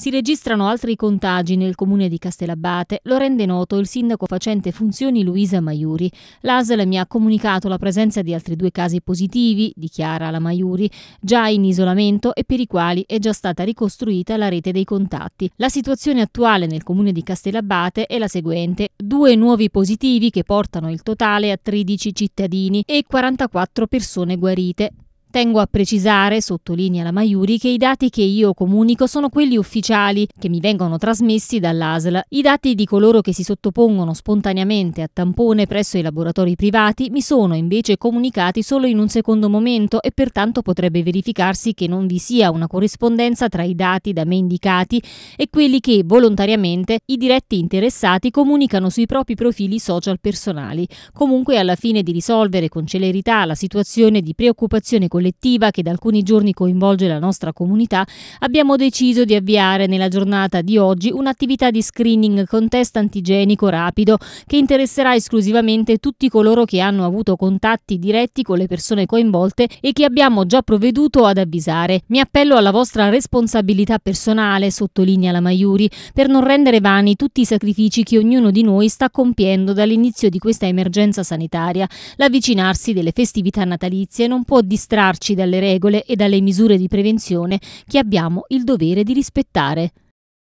Si registrano altri contagi nel comune di Castellabate, lo rende noto il sindaco facente funzioni Luisa Maiuri. L'ASL mi ha comunicato la presenza di altri due casi positivi, dichiara la Maiuri, già in isolamento e per i quali è già stata ricostruita la rete dei contatti. La situazione attuale nel comune di Castellabate è la seguente: due nuovi positivi che portano il totale a 13 cittadini e 44 persone guarite. Tengo a precisare, sottolinea la Maiuri, che i dati che io comunico sono quelli ufficiali che mi vengono trasmessi dall'ASL. I dati di coloro che si sottopongono spontaneamente a tampone presso i laboratori privati mi sono invece comunicati solo in un secondo momento e pertanto potrebbe verificarsi che non vi sia una corrispondenza tra i dati da me indicati e quelli che volontariamente i diretti interessati comunicano sui propri profili social personali. Comunque alla fine di risolvere con celerità la situazione di preoccupazione collettiva che da alcuni giorni coinvolge la nostra comunità, abbiamo deciso di avviare nella giornata di oggi un'attività di screening con test antigenico rapido che interesserà esclusivamente tutti coloro che hanno avuto contatti diretti con le persone coinvolte e che abbiamo già provveduto ad avvisare. Mi appello alla vostra responsabilità personale, sottolinea la Maiuri, per non rendere vani tutti i sacrifici che ognuno di noi sta compiendo dall'inizio di questa emergenza sanitaria. L'avvicinarsi delle festività natalizie non può distrarre liberarci dalle regole e dalle misure di prevenzione che abbiamo il dovere di rispettare.